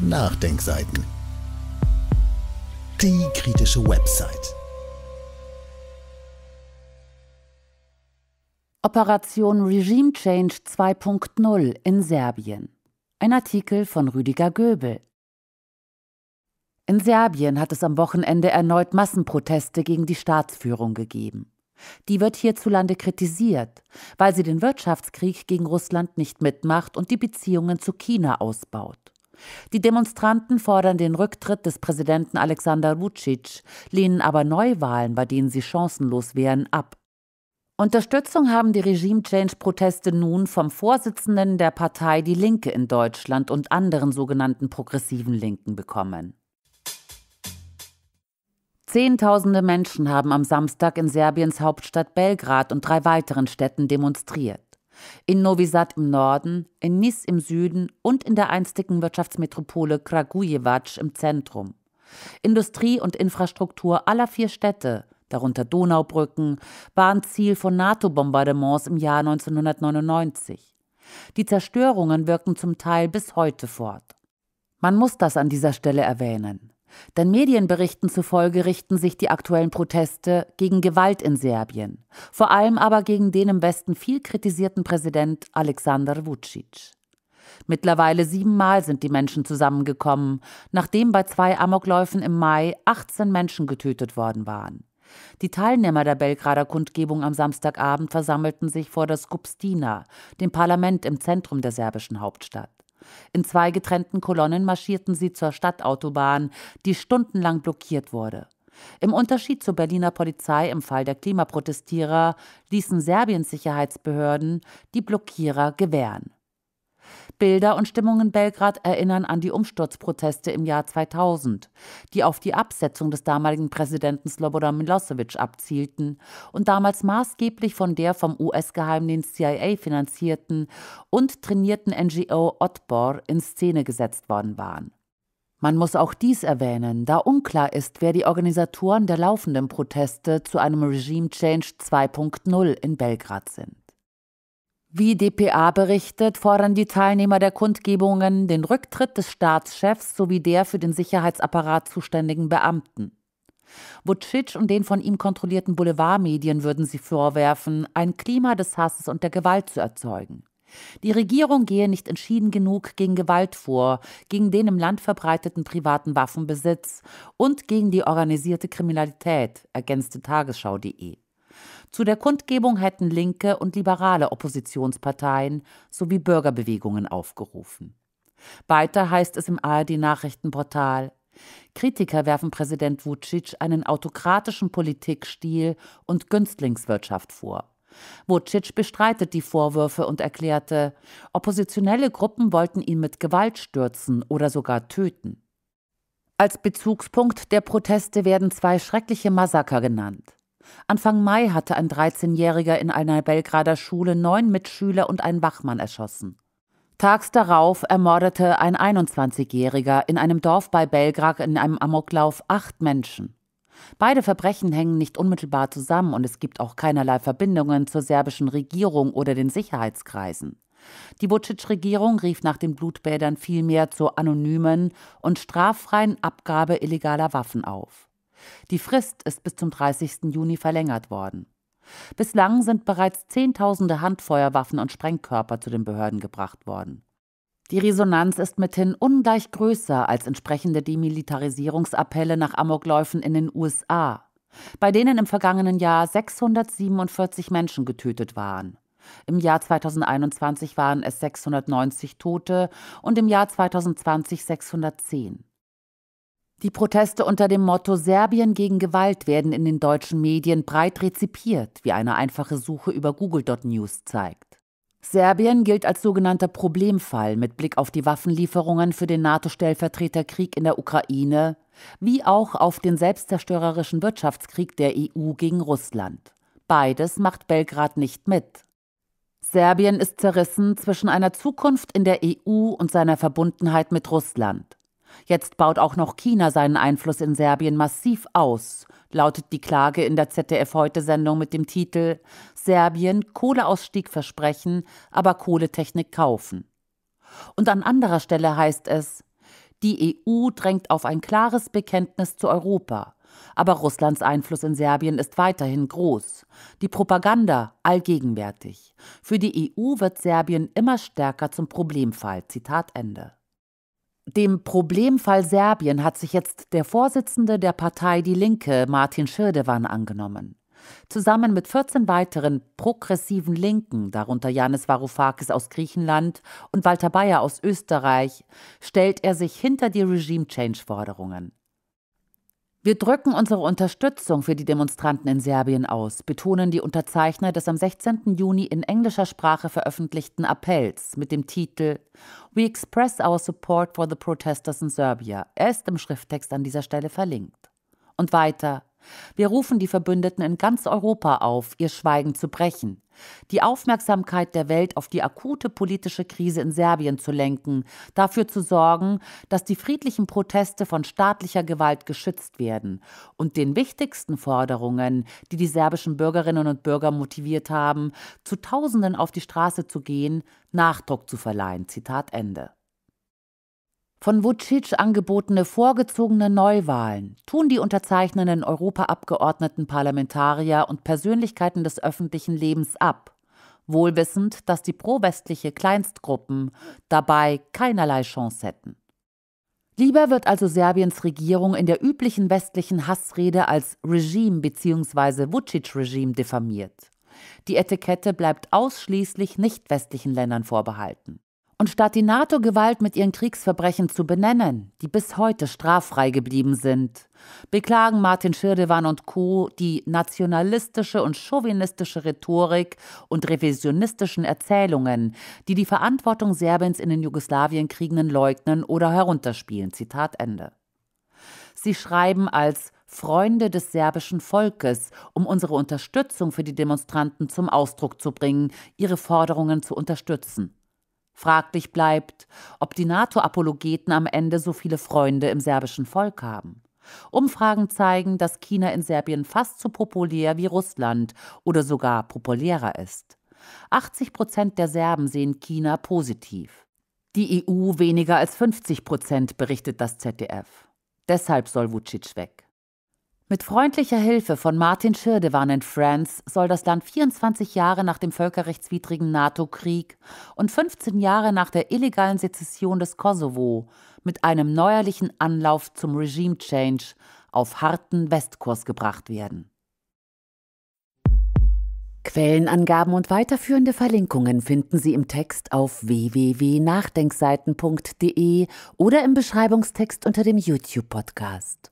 Nachdenkseiten. Die kritische Website. Operation Regime Change 2.0 in Serbien. Ein Artikel von Rüdiger Göbel. In Serbien hat es am Wochenende erneut Massenproteste gegen die Staatsführung gegeben. Die wird hierzulande kritisiert, weil sie den Wirtschaftskrieg gegen Russland nicht mitmacht und die Beziehungen zu China ausbaut. Die Demonstranten fordern den Rücktritt des Präsidenten Alexander Vucic, lehnen aber Neuwahlen, bei denen sie chancenlos wären, ab. Unterstützung haben die Regime-Change-Proteste nun vom Vorsitzenden der Partei Die Linke in Deutschland und anderen sogenannten progressiven Linken bekommen. Zehntausende Menschen haben am Samstag in Serbiens Hauptstadt Belgrad und drei weiteren Städten demonstriert. In Novi Sad im Norden, in Nis im Süden und in der einstigen Wirtschaftsmetropole Kragujevac im Zentrum. Industrie und Infrastruktur aller vier Städte, darunter Donaubrücken, waren Ziel von NATO-Bombardements im Jahr 1999. Die Zerstörungen wirken zum Teil bis heute fort. Man muss das an dieser Stelle erwähnen. Denn Medienberichten zufolge richten sich die aktuellen Proteste gegen Gewalt in Serbien, vor allem aber gegen den im Westen viel kritisierten Präsident Aleksandar Vucic. Mittlerweile siebenmal sind die Menschen zusammengekommen, nachdem bei zwei Amokläufen im Mai 18 Menschen getötet worden waren. Die Teilnehmer der Belgrader Kundgebung am Samstagabend versammelten sich vor der Skupstina, dem Parlament im Zentrum der serbischen Hauptstadt. In zwei getrennten Kolonnen marschierten sie zur Stadtautobahn, die stundenlang blockiert wurde. Im Unterschied zur Berliner Polizei im Fall der Klimaprotestierer ließen Serbiens Sicherheitsbehörden die Blockierer gewähren. Bilder und Stimmungen Belgrad erinnern an die Umsturzproteste im Jahr 2000, die auf die Absetzung des damaligen Präsidenten Slobodan Milosevic abzielten und damals maßgeblich von der vom US-Geheimdienst CIA finanzierten und trainierten NGO Otbor in Szene gesetzt worden waren. Man muss auch dies erwähnen, da unklar ist, wer die Organisatoren der laufenden Proteste zu einem Regime Change 2.0 in Belgrad sind. Wie dpa berichtet, fordern die Teilnehmer der Kundgebungen den Rücktritt des Staatschefs sowie der für den Sicherheitsapparat zuständigen Beamten. Vucic und den von ihm kontrollierten Boulevardmedien würden sie vorwerfen, ein Klima des Hasses und der Gewalt zu erzeugen. Die Regierung gehe nicht entschieden genug gegen Gewalt vor, gegen den im Land verbreiteten privaten Waffenbesitz und gegen die organisierte Kriminalität, ergänzte tagesschau.de. Zu der Kundgebung hätten linke und liberale Oppositionsparteien sowie Bürgerbewegungen aufgerufen. Weiter heißt es im ARD-Nachrichtenportal, Kritiker werfen Präsident Vucic einen autokratischen Politikstil und Günstlingswirtschaft vor. Vucic bestreitet die Vorwürfe und erklärte, oppositionelle Gruppen wollten ihn mit Gewalt stürzen oder sogar töten. Als Bezugspunkt der Proteste werden zwei schreckliche Massaker genannt. Anfang Mai hatte ein 13-Jähriger in einer Belgrader Schule neun Mitschüler und einen Wachmann erschossen. Tags darauf ermordete ein 21-Jähriger in einem Dorf bei Belgrad in einem Amoklauf acht Menschen. Beide Verbrechen hängen nicht unmittelbar zusammen und es gibt auch keinerlei Verbindungen zur serbischen Regierung oder den Sicherheitskreisen. Die Vucic-Regierung rief nach den Blutbädern vielmehr zur anonymen und straffreien Abgabe illegaler Waffen auf. Die Frist ist bis zum 30. Juni verlängert worden. Bislang sind bereits Zehntausende Handfeuerwaffen und Sprengkörper zu den Behörden gebracht worden. Die Resonanz ist mithin ungleich größer als entsprechende Demilitarisierungsappelle nach Amokläufen in den USA, bei denen im vergangenen Jahr 647 Menschen getötet waren. Im Jahr 2021 waren es 690 Tote und im Jahr 2020 610. Die Proteste unter dem Motto Serbien gegen Gewalt werden in den deutschen Medien breit rezipiert, wie eine einfache Suche über Google.news zeigt. Serbien gilt als sogenannter Problemfall mit Blick auf die Waffenlieferungen für den NATO-Stellvertreterkrieg in der Ukraine, wie auch auf den selbstzerstörerischen Wirtschaftskrieg der EU gegen Russland. Beides macht Belgrad nicht mit. Serbien ist zerrissen zwischen einer Zukunft in der EU und seiner Verbundenheit mit Russland. Jetzt baut auch noch China seinen Einfluss in Serbien massiv aus, lautet die Klage in der ZDF-Heute-Sendung mit dem Titel Serbien Kohleausstieg versprechen, aber Kohletechnik kaufen. Und an anderer Stelle heißt es, die EU drängt auf ein klares Bekenntnis zu Europa. Aber Russlands Einfluss in Serbien ist weiterhin groß. Die Propaganda allgegenwärtig. Für die EU wird Serbien immer stärker zum Problemfall. Zitat Ende. Dem Problemfall Serbien hat sich jetzt der Vorsitzende der Partei Die Linke, Martin Schirdewan, angenommen. Zusammen mit 14 weiteren progressiven Linken, darunter Janis Varoufakis aus Griechenland und Walter Bayer aus Österreich, stellt er sich hinter die Regime-Change-Forderungen. Wir drücken unsere Unterstützung für die Demonstranten in Serbien aus, betonen die Unterzeichner des am 16. Juni in englischer Sprache veröffentlichten Appells mit dem Titel We express our support for the protesters in Serbia. Er ist im Schrifttext an dieser Stelle verlinkt. Und weiter. Wir rufen die Verbündeten in ganz Europa auf, ihr Schweigen zu brechen, die Aufmerksamkeit der Welt auf die akute politische Krise in Serbien zu lenken, dafür zu sorgen, dass die friedlichen Proteste von staatlicher Gewalt geschützt werden und den wichtigsten Forderungen, die die serbischen Bürgerinnen und Bürger motiviert haben, zu Tausenden auf die Straße zu gehen, Nachdruck zu verleihen. Zitat Ende von Vucic angebotene vorgezogene Neuwahlen tun die unterzeichnenden Europaabgeordneten Parlamentarier und Persönlichkeiten des öffentlichen Lebens ab, wohlwissend, dass die prowestliche Kleinstgruppen dabei keinerlei Chance hätten. Lieber wird also Serbiens Regierung in der üblichen westlichen Hassrede als Regime bzw. Vucic-Regime diffamiert. Die Etikette bleibt ausschließlich nicht westlichen Ländern vorbehalten und statt die NATO-Gewalt mit ihren Kriegsverbrechen zu benennen, die bis heute straffrei geblieben sind, beklagen Martin Schirdewan und Co. die nationalistische und chauvinistische Rhetorik und revisionistischen Erzählungen, die die Verantwortung Serbiens in den Jugoslawienkriegen leugnen oder herunterspielen. Zitat Ende. Sie schreiben als Freunde des serbischen Volkes, um unsere Unterstützung für die Demonstranten zum Ausdruck zu bringen, ihre Forderungen zu unterstützen. Fraglich bleibt, ob die NATO-Apologeten am Ende so viele Freunde im serbischen Volk haben. Umfragen zeigen, dass China in Serbien fast so populär wie Russland oder sogar populärer ist. 80 Prozent der Serben sehen China positiv. Die EU weniger als 50 Prozent, berichtet das ZDF. Deshalb soll Vucic weg. Mit freundlicher Hilfe von Martin Schirdewan in France soll das Land 24 Jahre nach dem völkerrechtswidrigen NATO-Krieg und 15 Jahre nach der illegalen Sezession des Kosovo mit einem neuerlichen Anlauf zum Regime-Change auf harten Westkurs gebracht werden. Quellenangaben und weiterführende Verlinkungen finden Sie im Text auf www.nachdenkseiten.de oder im Beschreibungstext unter dem YouTube-Podcast.